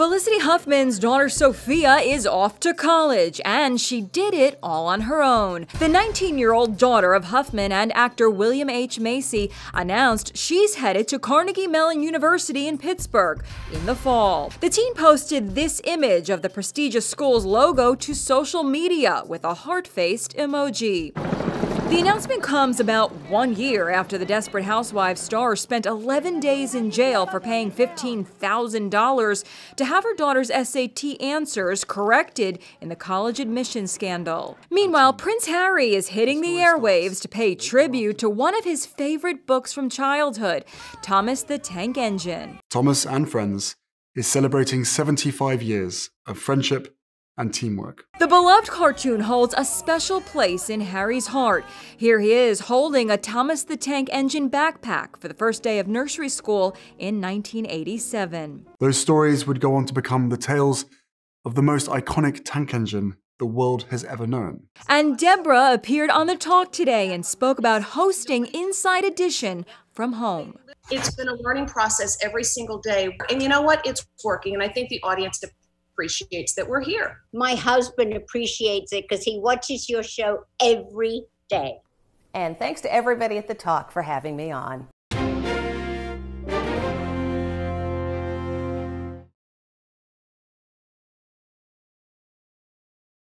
Felicity Huffman's daughter Sophia is off to college, and she did it all on her own. The 19-year-old daughter of Huffman and actor William H. Macy announced she's headed to Carnegie Mellon University in Pittsburgh in the fall. The teen posted this image of the prestigious school's logo to social media with a heart-faced emoji. The announcement comes about one year after the Desperate Housewives star spent 11 days in jail for paying $15,000 to have her daughter's SAT answers corrected in the college admission scandal. Meanwhile, Prince Harry is hitting the airwaves to pay tribute to one of his favorite books from childhood, Thomas the Tank Engine. Thomas and Friends is celebrating 75 years of friendship, and teamwork. The beloved cartoon holds a special place in Harry's heart. Here he is holding a Thomas the Tank Engine backpack for the first day of nursery school in 1987. Those stories would go on to become the tales of the most iconic tank engine the world has ever known. And Deborah appeared on The Talk today and spoke about hosting Inside Edition from home. It's been a learning process every single day. And you know what? It's working. And I think the audience appreciates that we're here. My husband appreciates it because he watches your show every day. And thanks to everybody at the talk for having me on.